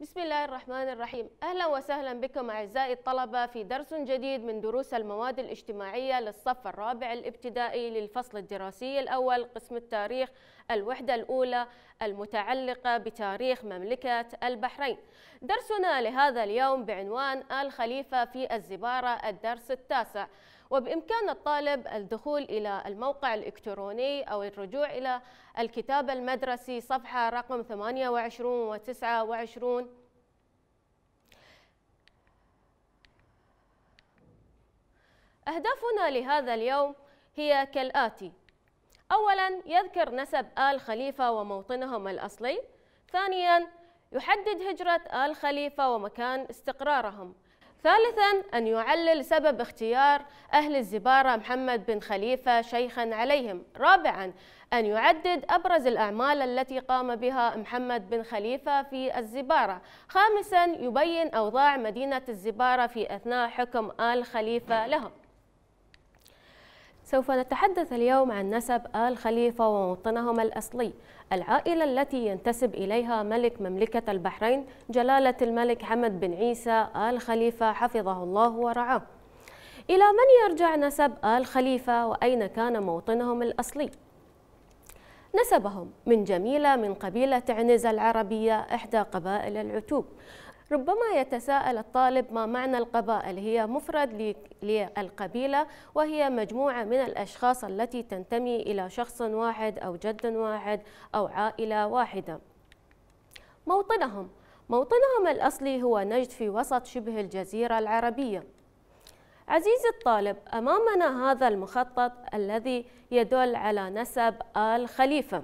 بسم الله الرحمن الرحيم أهلا وسهلا بكم أعزائي الطلبة في درس جديد من دروس المواد الاجتماعية للصف الرابع الابتدائي للفصل الدراسي الأول قسم التاريخ الوحدة الأولى المتعلقة بتاريخ مملكة البحرين درسنا لهذا اليوم بعنوان الخليفة في الزبارة الدرس التاسع وبإمكان الطالب الدخول إلى الموقع الإلكتروني أو الرجوع إلى الكتاب المدرسي صفحة رقم 28 و 29 أهدافنا لهذا اليوم هي كالآتي أولا يذكر نسب آل خليفة وموطنهم الأصلي ثانيا يحدد هجرة آل خليفة ومكان استقرارهم ثالثا أن يعلل سبب اختيار أهل الزبارة محمد بن خليفة شيخا عليهم رابعا أن يعدد أبرز الأعمال التي قام بها محمد بن خليفة في الزبارة خامسا يبين أوضاع مدينة الزبارة في أثناء حكم آل خليفة لهم سوف نتحدث اليوم عن نسب آل خليفة وموطنهم الأصلي العائلة التي ينتسب إليها ملك مملكة البحرين جلالة الملك حمد بن عيسى آل خليفة حفظه الله ورعاه إلى من يرجع نسب آل خليفة وأين كان موطنهم الأصلي؟ نسبهم من جميلة من قبيلة عنزة العربية إحدى قبائل العتوب ربما يتساءل الطالب ما معنى القبائل هي مفرد للقبيلة وهي مجموعة من الأشخاص التي تنتمي إلى شخص واحد أو جد واحد أو عائلة واحدة موطنهم موطنهم الأصلي هو نجد في وسط شبه الجزيرة العربية عزيزي الطالب أمامنا هذا المخطط الذي يدل على نسب آل خليفة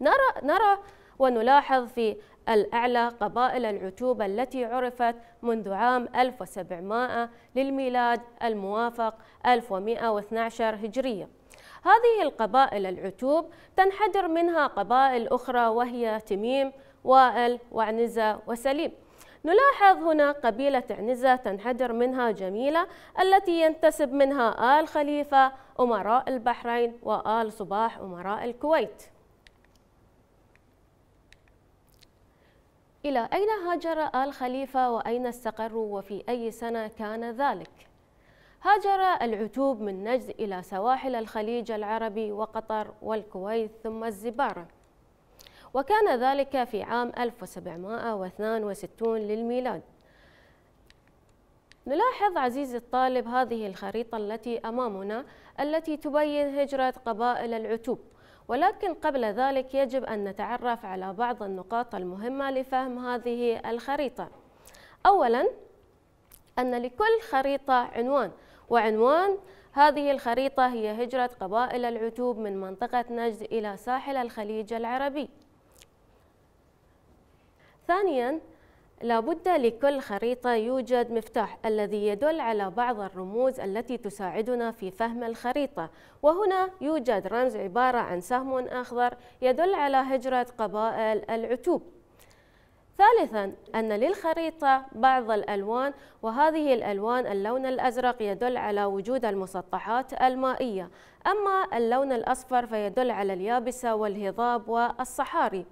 نرى, نرى ونلاحظ في الأعلى قبائل العتوبة التي عرفت منذ عام 1700 للميلاد الموافق 1112 هجرية هذه القبائل العتوب تنحدر منها قبائل أخرى وهي تميم وائل وعنزة وسليم نلاحظ هنا قبيلة عنزة تنحدر منها جميلة التي ينتسب منها آل خليفة أمراء البحرين وآل صباح أمراء الكويت إلى أين هاجر آل خليفة وأين استقروا وفي أي سنة كان ذلك؟ هاجر العتوب من نجد إلى سواحل الخليج العربي وقطر والكويت ثم الزبارة وكان ذلك في عام 1762 للميلاد نلاحظ عزيزي الطالب هذه الخريطة التي أمامنا التي تبين هجرة قبائل العتوب ولكن قبل ذلك يجب أن نتعرف على بعض النقاط المهمة لفهم هذه الخريطة أولا أن لكل خريطة عنوان وعنوان هذه الخريطة هي هجرة قبائل العتوب من منطقة نجد إلى ساحل الخليج العربي ثانياً لابد لكل خريطة يوجد مفتاح الذي يدل على بعض الرموز التي تساعدنا في فهم الخريطة وهنا يوجد رمز عبارة عن سهم أخضر يدل على هجرة قبائل العتوب ثالثا أن للخريطة بعض الألوان وهذه الألوان اللون الأزرق يدل على وجود المسطحات المائية أما اللون الأصفر فيدل على اليابسة والهضاب والصحاري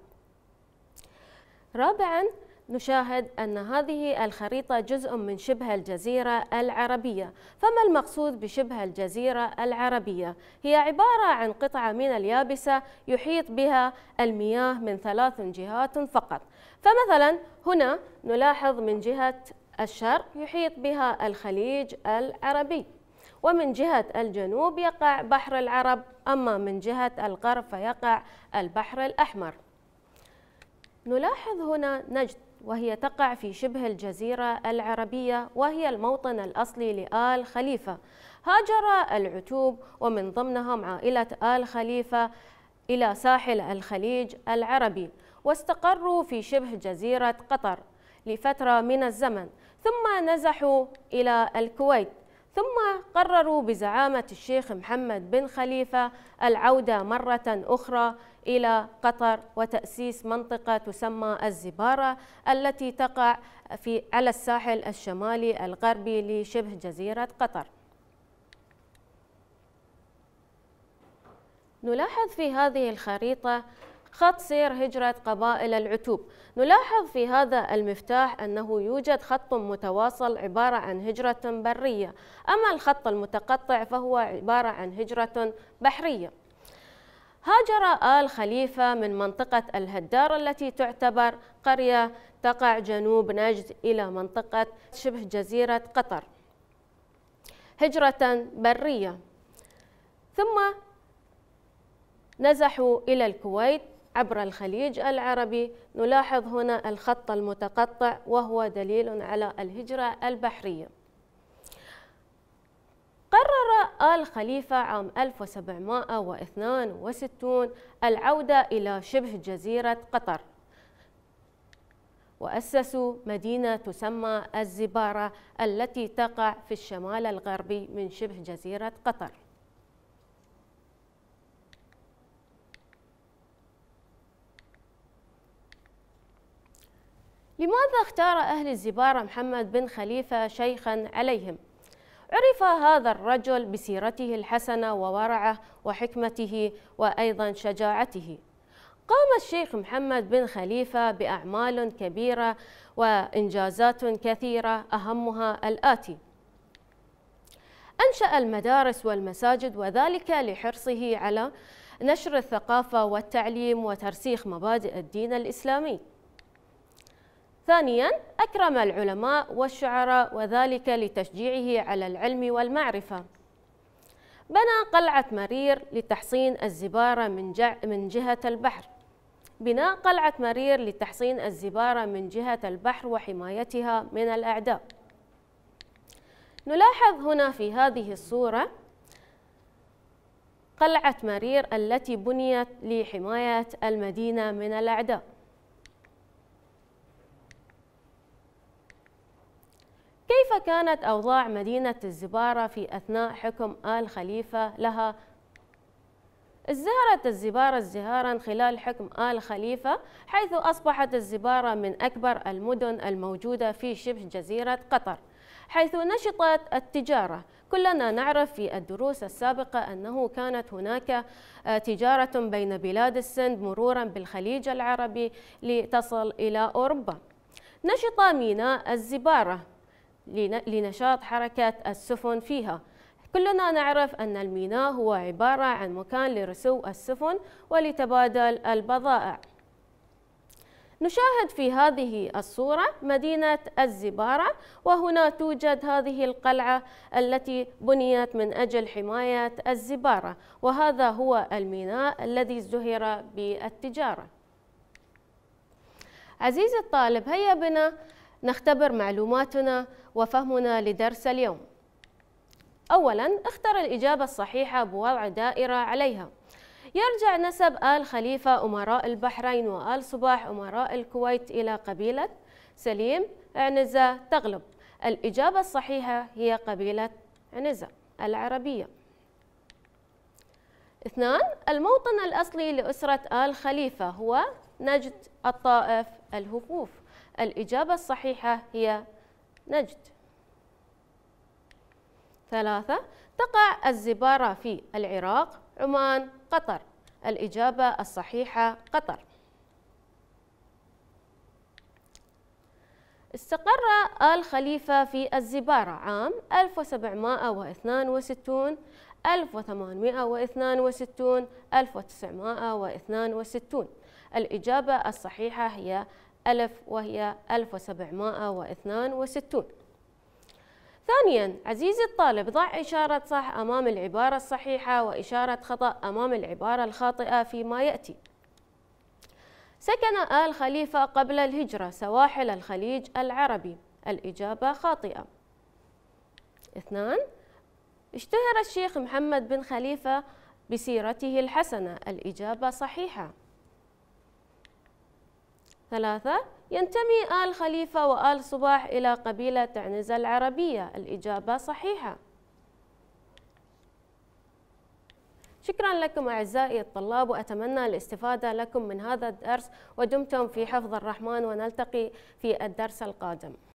رابعا نشاهد أن هذه الخريطة جزء من شبه الجزيرة العربية فما المقصود بشبه الجزيرة العربية؟ هي عبارة عن قطعة من اليابسة يحيط بها المياه من ثلاث جهات فقط فمثلا هنا نلاحظ من جهة الشرق يحيط بها الخليج العربي ومن جهة الجنوب يقع بحر العرب أما من جهة الغرب فيقع البحر الأحمر نلاحظ هنا نجد وهي تقع في شبه الجزيرة العربية وهي الموطن الأصلي لآل خليفة هاجر العتوب ومن ضمنهم عائلة آل خليفة إلى ساحل الخليج العربي واستقروا في شبه جزيرة قطر لفترة من الزمن ثم نزحوا إلى الكويت ثم قرروا بزعامة الشيخ محمد بن خليفة العودة مرة أخرى إلى قطر وتأسيس منطقة تسمى الزبارة التي تقع في على الساحل الشمالي الغربي لشبه جزيرة قطر نلاحظ في هذه الخريطة خط سير هجرة قبائل العتوب نلاحظ في هذا المفتاح أنه يوجد خط متواصل عبارة عن هجرة برية أما الخط المتقطع فهو عبارة عن هجرة بحرية هاجر آل خليفة من منطقة الهدار التي تعتبر قرية تقع جنوب نجد إلى منطقة شبه جزيرة قطر هجرة برية ثم نزحوا إلى الكويت عبر الخليج العربي نلاحظ هنا الخط المتقطع وهو دليل على الهجرة البحرية قرر آل خليفة عام 1762 العودة إلى شبه جزيرة قطر وأسسوا مدينة تسمى الزبارة التي تقع في الشمال الغربي من شبه جزيرة قطر لماذا اختار أهل الزبارة محمد بن خليفة شيخا عليهم؟ عرف هذا الرجل بسيرته الحسنة وورعه وحكمته وأيضا شجاعته قام الشيخ محمد بن خليفة بأعمال كبيرة وإنجازات كثيرة أهمها الآتي أنشأ المدارس والمساجد وذلك لحرصه على نشر الثقافة والتعليم وترسيخ مبادئ الدين الإسلامي ثانيا أكرم العلماء والشعراء وذلك لتشجيعه على العلم والمعرفة بنى قلعة مرير لتحصين الزبارة من, من جهة البحر بناء قلعة مرير لتحصين الزبارة من جهة البحر وحمايتها من الأعداء نلاحظ هنا في هذه الصورة قلعة مرير التي بنيت لحماية المدينة من الأعداء كيف كانت أوضاع مدينة الزبارة في أثناء حكم آل خليفة لها؟ ازدهرت الزبارة ازدهارا خلال حكم آل خليفة حيث أصبحت الزبارة من أكبر المدن الموجودة في شبه جزيرة قطر حيث نشطت التجارة كلنا نعرف في الدروس السابقة أنه كانت هناك آه، تجارة بين بلاد السند مرورا بالخليج العربي لتصل إلى أوروبا نشط ميناء الزبارة لنشاط حركة السفن فيها كلنا نعرف أن الميناء هو عبارة عن مكان لرسو السفن ولتبادل البضائع نشاهد في هذه الصورة مدينة الزبارة وهنا توجد هذه القلعة التي بنيت من أجل حماية الزبارة وهذا هو الميناء الذي ازدهر بالتجارة عزيزي الطالب هيا بنا نختبر معلوماتنا وفهمنا لدرس اليوم أولا اختر الإجابة الصحيحة بوضع دائرة عليها يرجع نسب آل خليفة أمراء البحرين وآل صباح أمراء الكويت إلى قبيلة سليم عنزة تغلب الإجابة الصحيحة هي قبيلة عنزة العربية اثنان الموطن الأصلي لأسرة آل خليفة هو نجد الطائف الهفوف الإجابة الصحيحة هي نجد ثلاثة تقع الزبارة في العراق عمان قطر الإجابة الصحيحة قطر استقر آل خليفة في الزبارة عام 1762 1862 1962 الإجابة الصحيحة هي ألف وهي 1762 ثانيا عزيزي الطالب ضع إشارة صح أمام العبارة الصحيحة وإشارة خطأ أمام العبارة الخاطئة فيما يأتي سكن آل خليفة قبل الهجرة سواحل الخليج العربي الإجابة خاطئة اثنان اشتهر الشيخ محمد بن خليفة بسيرته الحسنة الإجابة صحيحة ثلاثة ينتمي آل خليفة وآل صباح إلى قبيلة تعنز العربية الإجابة صحيحة شكرا لكم أعزائي الطلاب وأتمنى الاستفادة لكم من هذا الدرس ودمتم في حفظ الرحمن ونلتقي في الدرس القادم